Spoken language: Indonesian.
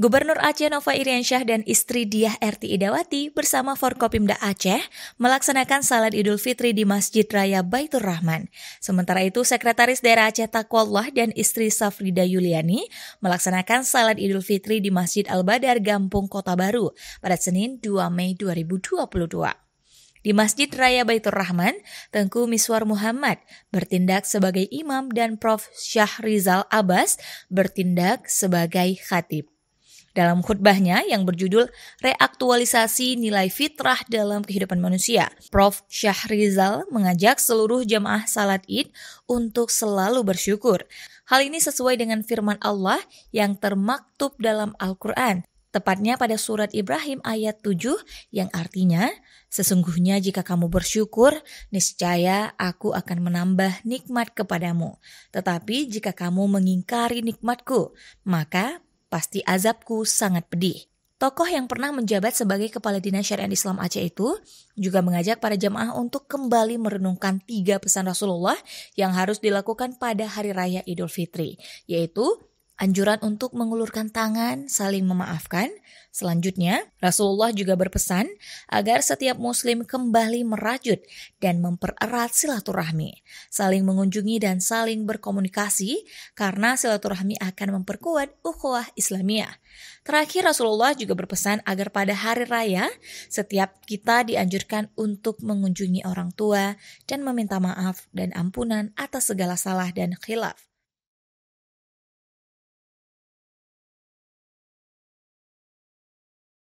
Gubernur Aceh Nova Iriansyah dan istri Diah RT Idawati bersama Forkopimda Aceh melaksanakan salat Idul Fitri di Masjid Raya Baitur Rahman. Sementara itu, Sekretaris Daerah Aceh Takwallah dan istri Safrida Yuliani melaksanakan salat Idul Fitri di Masjid Al-Badar Gampung Kota Baru pada Senin 2 Mei 2022. Di Masjid Raya Baitur Rahman, Tengku Miswar Muhammad bertindak sebagai imam dan Prof. Syahrizal Abbas bertindak sebagai khatib dalam khutbahnya yang berjudul Reaktualisasi Nilai Fitrah dalam Kehidupan Manusia. Prof. Syahrizal mengajak seluruh jemaah salat Id untuk selalu bersyukur. Hal ini sesuai dengan firman Allah yang termaktub dalam Al-Qur'an. Tepatnya pada surat Ibrahim ayat 7 yang artinya, Sesungguhnya jika kamu bersyukur, niscaya aku akan menambah nikmat kepadamu. Tetapi jika kamu mengingkari nikmatku, maka Pasti azabku sangat pedih. Tokoh yang pernah menjabat sebagai Kepala Dinas Syariat Islam Aceh itu juga mengajak para jemaah untuk kembali merenungkan tiga pesan Rasulullah yang harus dilakukan pada Hari Raya Idul Fitri, yaitu anjuran untuk mengulurkan tangan, saling memaafkan. Selanjutnya, Rasulullah juga berpesan agar setiap muslim kembali merajut dan mempererat silaturahmi, saling mengunjungi dan saling berkomunikasi karena silaturahmi akan memperkuat ukhuwah Islamiyah. Terakhir Rasulullah juga berpesan agar pada hari raya setiap kita dianjurkan untuk mengunjungi orang tua dan meminta maaf dan ampunan atas segala salah dan khilaf.